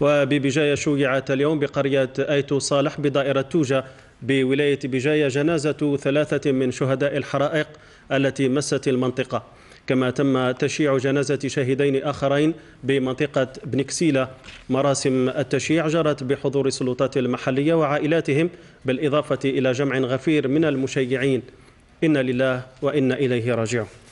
وببجاية شيعت اليوم بقرية أيتو صالح بدائرة توجة بولاية بجاية جنازة ثلاثة من شهداء الحرائق التي مست المنطقة كما تم تشييع جنازة شهيدين آخرين بمنطقة بنكسيلة مراسم التشييع جرت بحضور السلطات المحلية وعائلاتهم بالإضافة إلى جمع غفير من المشيعين إن لله وإن إليه راجعون